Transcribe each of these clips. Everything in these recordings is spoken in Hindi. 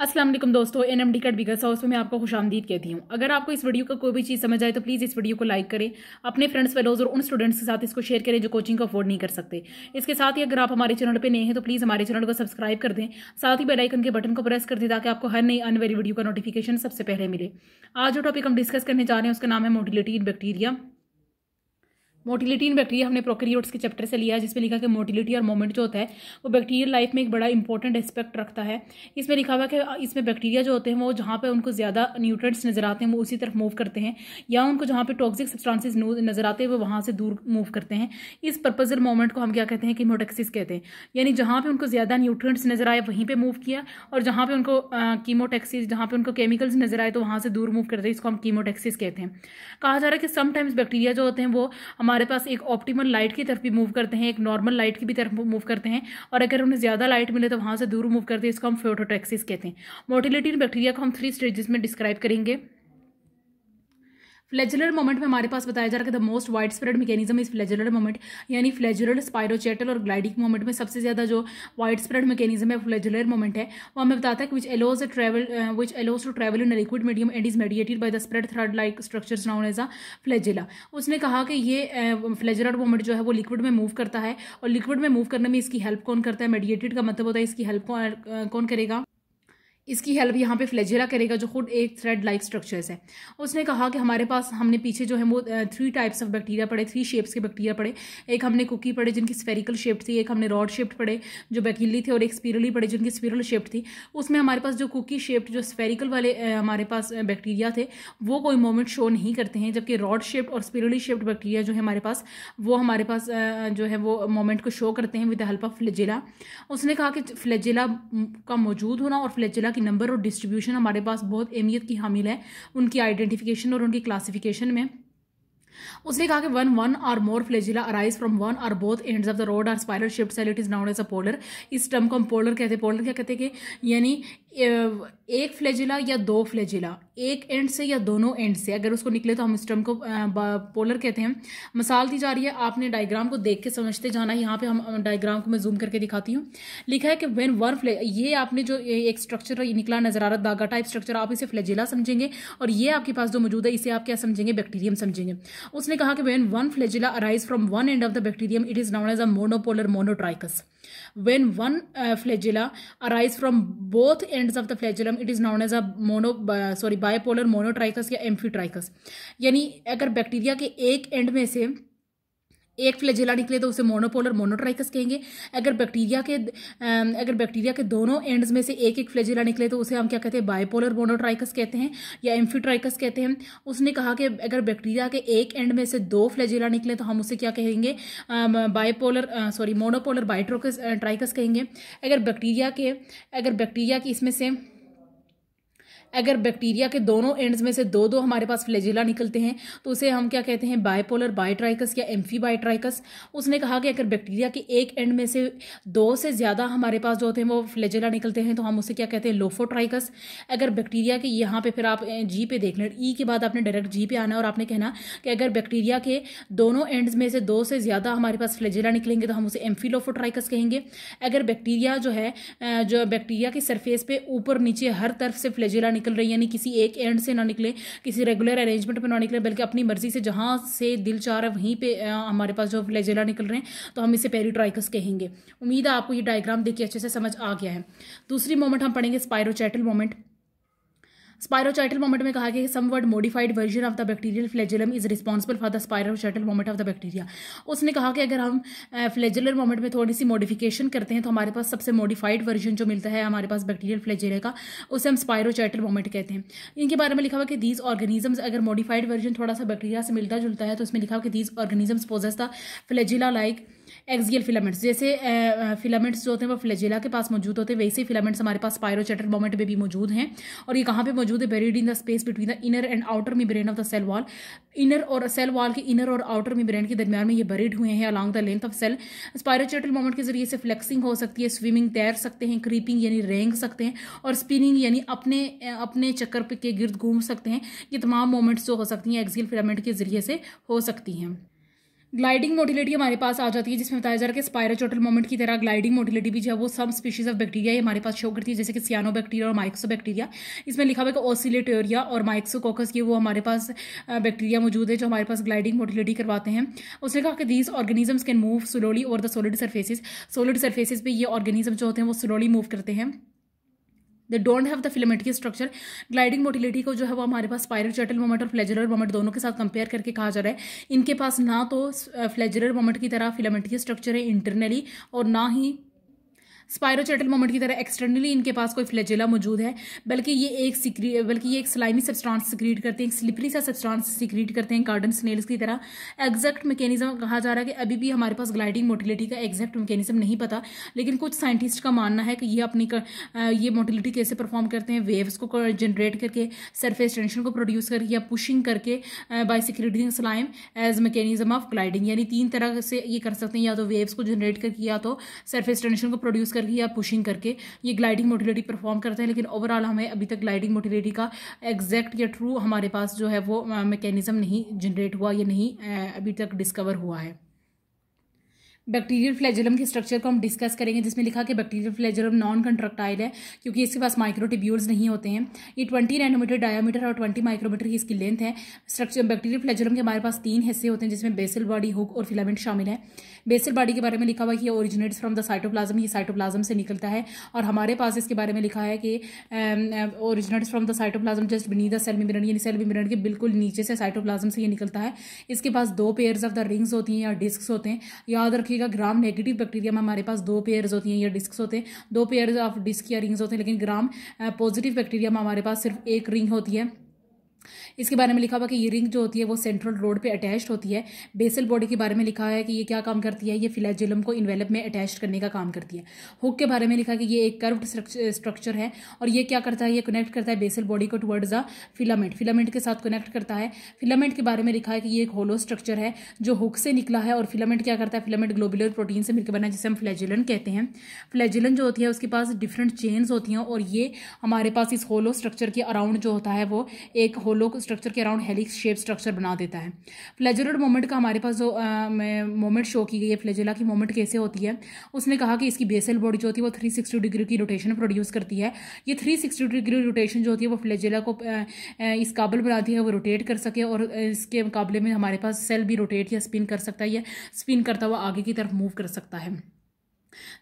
असलम दोस्तों एन एम डी कट बिगस हाउस में मैं आपको खुश आमदीद कहती हूँ अगर आपको इस वीडियो का कोई भी चीज़ समझ आए तो प्लीज़ इस वीडियो को लाइक करें अपने फ्रेंड्स फेलोज और उन स्टूडेंट्स के साथ इसको शेयर करें जो कोचिंग को अफोर्ड नहीं कर सकते इसके साथ ही अगर आप हमारे चैनल पर नए हैं तो प्लीज़ हमारे चैनल को सब्सक्राइब कर दें साथ ही बेलाइकन के बटन को प्रेस कर दें ताकि आपको हर नई आने वाली वीडियो का नोटिफिकेशन सबसे पहले मिले आज जो टॉपिक हम डिस्कस करने जा रहे हैं उसका नाम है motility in bacteria motility in bacteria हमने प्रोकैरियोट्स के चैप्टर से लिया जिसमें लिखा कि मोटिलिटी और मोमेंट जो होता है वो बैक्टीरियल लाइफ में एक बड़ा इंपॉर्टेंट एस्पेक्ट रखता है इसमें लिखा हुआ कि इसमें बैक्टीरिया जो होते हैं वो जहाँ पर उनको ज़्यादा न्यूट्रेंट्स नजर आते हैं वो उसी तरफ मूव करते हैं या उनको जहाँ पर टॉक्सिक सब्सटांसिस नजर आते हैं वो वहाँ से दूर मूव करते हैं इस पर्पजल मोमेंट को हम क्या कहते हैं कि कीमोटेक्सिस कहते हैं यानी जहाँ पर उनको ज़्यादा न्यूट्रेंट्स नजर आए वहीं पर मूव किया और जहाँ पर उनको कीमोटेक्सिस जहाँ पर उनको केमिकल्स नजर आए तो वहाँ से दूर मूव करते हैं इसको हम कीमोटेक्सिस कहते हैं कहा जा रहा है कि समटाइम्स बैक्टीरिया जो होते हैं वो हमारे हमारे पास एक ऑप्टिमल लाइट की तरफ भी मूव करते हैं एक नॉर्मल लाइट की भी तरफ मूव करते हैं और अगर उन्हें ज़्यादा लाइट मिले तो वहाँ से दूर मूव करते हैं इसको हम फोटोटैक्सिस कहते हैं मोटिलिटी इन बैक्टीरिया को हम थ्री स्टेजेस में डिस्क्राइब करेंगे फ्लेजुलर मोमेंट में हमारे पास बताया जा रहा है कि the most wide spread mechanism is flagellar moment यानी फ्लेजुलर स्पायरोचेटल और ग्लाइडिक मोमेंट में सबसे ज़्यादा जो वाइड स्प्रेड मैकेनिज्म है फ्लेजुलर मोमेंट है वो हमें बताता है कि which allows travel which allows to travel in liquid medium and is mediated by the spread thread like structures known as a flagella उसने कहा कि ये फ्लेजुलर uh, मोमेंट जो है वो लिक्विड में मूव करता है और लिक्विड में मूव करने में इसकी हेल्प कौन करता है मेडिएटेड का मतलब होता है इसकी हेल्प uh, कौन करेगा इसकी हेल्प यहाँ पे फ्लेजेला करेगा जो खुद एक थ्रेड लाइक स्ट्रक्चर्स है उसने कहा कि हमारे पास हमने पीछे जो है वो थ्री टाइप्स ऑफ बैक्टीरिया पड़े थ्री शेप्स के बैक्टीरिया पड़े एक हमने कुकी पड़े जिनकी स्फेरिकल शेप थी एक हमने रॉड शेप्ड पड़े जो बैकिली थे और एक स्पिरली पड़े जिनकी स्पिरल शेप थी उसमें हमारे पास जो कुकी शेप्ड जो स्फेरिकल वाले हमारे पास बैक्टीरिया थे वो कोई मोमेंट शो नहीं करते हैं जबकि रॉड शेप्ड और स्पिरली शेप्ड बैक्टीरिया जो है हमारे पास वो हमारे पास जो है वो मोमेंट को शो करते हैं with the help of flagella उसने कहा कि फ्लेजेला का मौजूद होना और फ्लेजेला के नंबर और डिस्ट्रीब्यूशन हमारे पास बहुत अहमियत की हामिल है उनकी आइडेंटिफिकेशन और उनकी क्लासिफिकेशन में उसने कहा कि one one or more flagella arise from one or both ends of the rod or spiral shift cell it is known as a polar इस टर्म को हम पोलर कहते हैं पोलर क्या कहते हैं कि यानी एक फ्लेजिला या दो फ्लेजिला एक एंड से या दोनों एंड से अगर उसको निकले तो हम इस टर्म को पोलर कहते हैं मिसाल दी जा रही है आपने डायग्राम को देख के समझते जाना है यहाँ पे हम डायग्राम को मैं जूम करके दिखाती हूँ लिखा है कि वेन वन फ्ले ये आपने जो एक स्ट्रक्चर निकला नजर आ रहा धागा टाइप स्ट्रक्चर आप इसे फ्लेजिला समझेंगे और ये आपके पास जो मौजूद है इसे आप क्या समझेंगे बैक्टीरियम समझेंगे उसने कहा कि when one flagella arise from one end of the bacterium it is known as a monopolar monotrichous when one uh, flagella arise from both ends of the flagellum it is known as a mono uh, sorry bipolar monotrichus ya amphitrichus yani agar bacteria ke ek end mein se एक फ्लैजिला निकले तो उसे मोनोपोलर मोनोट्राइकस कहेंगे अगर बैक्टीरिया के अगर बैक्टीरिया के दोनों एंड्स में से एक एक फ्लैजिला निकले तो उसे हम क्या कहते हैं बायपोलर मोनोट्राइकस कहते हैं या एम्फीट्राइकस कहते हैं उसने कहा कि अगर बैक्टीरिया के एक एंड में से दो फ्लैजिला निकले तो हम उसे क्या कहेंगे bipolar sorry monopolar bitrichous trichous कहेंगे अगर बैक्टीरिया के अगर बैक्टीरिया की इसमें से अगर बैक्टीरिया के दोनों एंड्स में से दो दो हमारे पास फ्लेजिला निकलते हैं तो उसे हम क्या कहते हैं बायपोलर बायोट्राइकस या एम्फी बायोट्राइकस उसने कहा कि अगर बैक्टीरिया के एक एंड में से दो से ज़्यादा हमारे पास जो होते हैं वो फ्लेजिला निकलते हैं तो हम उसे क्या कहते हैं लोफोट्राइकस अगर बैक्टीरिया के यहाँ पर फिर आप जी पे देख लें ई e के बाद आपने डायरेक्ट जी पे आना और आपने कहना कि अगर बैक्टीरिया के दोनों एंड्स में से दो से ज़्यादा हमारे पास फ्लेजिला निकलेंगे तो हम उसे लोफोट्राइकस कहेंगे अगर बैक्टीरिया जो है जो बैक्टीरिया के सरफेस पर ऊपर नीचे हर तरफ से फ्लेजिला निकल रही यानी किसी एक एंड से ना निकले किसी रेगुलर अरेंजमेंट में ना निकले बल्कि अपनी मर्जी से जहाँ से दिल चाह रहा है वहीं पर हमारे पास जो फ्लैजेला निकल रहे हैं तो हम इसे पेरीट्राइकस कहेंगे उम्मीद है आपको ये डायग्राम देखिए अच्छे से समझ आ गया है दूसरी मोमेंट हम पढ़ेंगे स्पायरोचैटल मोमेंट स्पायरोचाइटल मोमेंट में कहा कि कि somewhat modified version of the bacterial flagellum is responsible for the spirochaetal moment of the bacteria उसने कहा कि अगर हम फ्लेजिलर मोमेंट में थोड़ी सी मॉडिफिकेशन करते हैं तो हमारे पास सबसे मॉडिफाइड वर्जन जो मिलता है हमारे पास बैक्टीरियल फ्लेजिले का उसे हम स्पायरोचाइटल मोमेंट कहते हैं इनके बारे में लिखा हुआ कि दीज ऑर्गेनिजम्स अगर मॉडिफाइड वर्जन थोड़ा सा बैक्टीरिया से मिलता जुलता है तो उसमें लिखा हुआ कि these organisms possess the flagella like axial filaments जैसे फिलामेंट्स जो होते हैं वो फ्लेजिला के पास मौजूद होते हैं वैसे ही फिलामेंट्स हमारे पास पायरोचेटर मोमेंट में भी मौजूद हैं और ये कहाँ पे मौजूद है buried in the space between the inner and outer membrane of the cell wall inner और सेल वॉल के इनर और आउटर में ब्रेन के दरमियान में ये बरीड हुए हैं along the length of cell spirochetal moment के जरिए से फ्लेक्सिंग हो सकती है स्विमिंग तैर सकते हैं क्रीपिंग यानी रेंग सकते हैं और स्पिनिंग यानी अपने अपने चक्कर के गिर्द घूम सकते हैं ये तमाम मोमेंट्स जो हो सकती हैं एक्सियल फिलामेंट के जरिए से हो सकती हैं ग्लाइडिंग मोटिलिटी हमारे पास आ जाती है जिसमें बताया जा रहा है कि स्पायराचोटल मोमेंट की तरह ग्लाइडिंग मोटिलिटी भी जो है वो सम स्पीशीज ऑफ बैक्टीरिया ये हमारे पास शो करती है जैसे कि सियानो बैक्टीरिया और माइक्सो बैक्टीरिया इसमें लिखा हुआ है कि ओसिलेटोरिया और माइक्सोकोकस ये वो हमारे पास बैक्टीरिया मौजूद है जो हमारे पास ग्लाइडिंग मोटिलिटी करवाते हैं उसने कहा कि these organisms can move slowly over the solid surfaces solid surfaces पर ये ऑर्गेनिज्म जो होते हैं वो स्लोली मूव करते हैं they don't have the filamentous structure gliding motility को जो है वो हमारे पास चटल मोमेंट और फ्लेजरल मोमेंट दोनों के साथ कंपेयर करके कहा जा रहा है इनके पास ना तो फ्लेजरल uh, मोमेंट की तरह फिलामेंट की स्ट्रक्चर है इंटरनली और ना ही स्पायरोचेटल मोमेंट की तरह एक्सटर्नली इनके पास कोई फ्लेजिला मौजूद है बल्कि ये एक सिक्री बल्कि ये एक स्लाइमी सब्सटांस सिक्रीट करते हैं स्लिपरी सा सब्सटांस सिक्रीट करते हैं गार्डन स्नेल्स की तरह एग्जैक्ट मैकेनिज्म कहा जा रहा है कि अभी भी हमारे पास ग्लाइडिंग मोटिलिटी का एग्जैक्ट मैकेनिज्म नहीं पता लेकिन कुछ साइंटिस्ट का मानना है कि ये अपनी कर, ये मोटिलिटी कैसे परफॉर्म करते हैं वेव्स को जनरेट करके सरफेस टेंशन को प्रोड्यूस करके या पुशिंग करके by secreting slime as mechanism of gliding यानी तीन तरह से ये कर सकते हैं या तो वेव्स को जनरेट करके या तो सरफेस टेंशन को प्रोड्यूस करके या पुशिंग करके ये ग्लाइडिंग मोटिलिटी परफॉर्म करते हैं लेकिन ओवरऑल हमें अभी तक ग्लाइडिंग मोटिलिटी का एग्जैक्ट या ट्रू हमारे पास जो है वो मैकेनिज़्म नहीं जनरेट हुआ या नहीं अभी तक डिस्कवर हुआ है बैक्टीरियल फ्लैजलम के स्ट्रक्चर को हम डिस्कस करेंगे जिसमें लिखा कि बैक्टीरियल फ्लैजलम नॉन कंट्रक्टाइल है क्योंकि इसके पास माइक्रोटिब्यूल्स नहीं होते हैं ये ट्वेंटी नैनोमीटर डायामीटर और ट्वेंटी माइक्रोमीटर की इसकी लेंथ है स्ट्रक्चर बैक्टीरियल फ्लैजलम के हमारे पास तीन हिस्से होते हैं जिसमें बेसल बॉडी हुक और फिलामेंट शामिल है बेसल बॉडी के बारे में लिखा हुआ कि ये ओरिजिनेट्स फ्रॉम द साइटोप्लाज्म ही साइटोप्लाज्म से निकलता है और हमारे पास इसके बारे में लिखा है कि originates from the cytoplasm just beneath the cell membrane यानी सेल मिमरन के बिल्कुल नीचे से साइटोप्लाज्म से ये निकलता है इसके पास दो पेयर्स ऑफ द रिंग्स होती हैं या डिस्क होते हैं याद रखिएगा ग्राम नेगेटिव बैक्टीरिया में हमारे पास दो पेयर्स होती हैं या डिस्क होते हैं दो पेयर्स ऑफ डिस्क या रिंग्स होते हैं लेकिन ग्राम पॉजिटिव बैक्टीरिया में हमारे पास सिर्फ एक रिंग होती है इसके बारे में लिखा हुआ कि ये रिंग जो होती है वो सेंट्रल रोड पे अटैच्ड होती है बेसल बॉडी के बारे में लिखा है कि ये क्या काम करती है ये फिलाजिलम को इन्वेलप में अटैच करने का काम करती है हुक के बारे में लिखा कि ये एक कर्व्ड स्ट्रक्चर है और ये क्या करता है ये कनेक्ट करता है बेसल बॉडी को टुवर्ड्स अ फिलामेंट फिलामेंट के साथ कनेक्ट करता है फिलामेंट के बारे में लिखा है कि ये एक होलो स्ट्रक्चर है जो हुक से निकला है और फिलामेंट क्या करता है फिलामेंट ग्लोबुलर प्रोटीन से मिलकर बना है जिसे हम फ्लैजिलन कहते हैं फ्लैजिलन जो होती है उसके पास डिफरेंट चेन्स होती हैं और ये हमारे पास इस होलो स्ट्रक्चर के अराउंड जो होता है वो एक होलो लोग स्ट्रक्चर के अराउंड हेलिक्स शेप स्ट्रक्चर बना देता है फ्लेजुलर मोमेंट का हमारे पास जो मोमेंट शो की गई है फ्लेजुला की मोमेंट कैसे होती है उसने कहा कि इसकी बेसल बॉडी जो होती है वो थ्री सिक्सटी डिग्री की रोटेशन प्रोड्यूस करती है ये थ्री सिक्सटी डिग्री रोटेशन जो होती है वो फ्लेजुला को इस काबल बनाती है वो रोटेट कर सके और इसके मुकाबले में हमारे पास सेल भी रोटेट या स्पिन कर सकता है या स्पिन करता हुआ आगे की तरफ मूव कर सकता है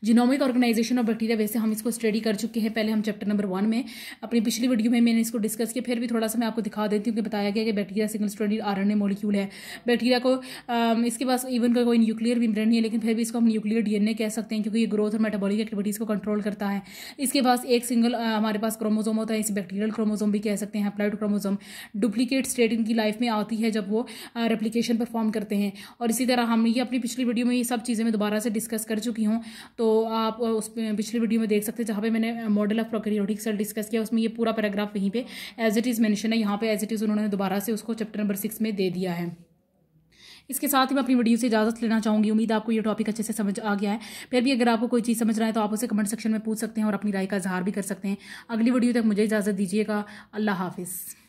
जीनोमिक ऑर्गेनाइजेशन ऑफ बैक्टीरिया वैसे हम इसको स्टडी कर चुके हैं पहले हम चैप्टर नंबर वन में अपनी पिछली वीडियो में मैंने इसको डिस्कस किया फिर भी थोड़ा सा मैं आपको दिखा देती हूँ कि बताया गया कि bacteria single study R N molecule है बैक्टीरिया को आ, इसके पास इवन का कोई न्यूक्लियर भी नहीं है लेकिन फिर भी इसको हम न्यूक्लियर डीएनए कह सकते हैं क्योंकि ये ग्रोथ और मेटाबॉलिक एक्टिविटीज़ को कंट्रोल करता है इसके पास एक सिंगल हमारे पास क्रोमोजोम होता है इसे बैक्टीरियल क्रोमोजोम भी कह सकते हैं अप्लाइड क्रोमोजोम डुप्लीकेट स्टेट इनकी लाइफ में आती है जब वो रेप्लीकेशन परफॉर्म करते हैं और इसी तरह हम ये अपनी पिछली वीडियो में ये सब चीज़ें मैं दोबारा से डिस्कस कर चुकी हूँ तो आप उस पिछली वीडियो में देख सकते हैं जहाँ पे मैंने model of prokaryotic cell discuss किया उसमें ये पूरा पैराग्राफ वहीं पे एज इट इज़ मैंशन है यहाँ पे एज इट इज़ उन्होंने दोबारा से उसको चैप्टर नंबर सिक्स में दे दिया है इसके साथ ही मैं अपनी वीडियो से इजाज़त लेना चाहूँगी उम्मीद आपको ये टॉपिक अच्छे से समझ आ गया है फिर भी अगर आपको कोई चीज़ समझ रहा है तो आप उसे कमेंट सेक्शन में पूछ सकते हैं और अपनी राय का इजहार भी कर सकते हैं अगली वीडियो तक मुझे इजाज़त दीजिएगा अल्लाह हाफिज़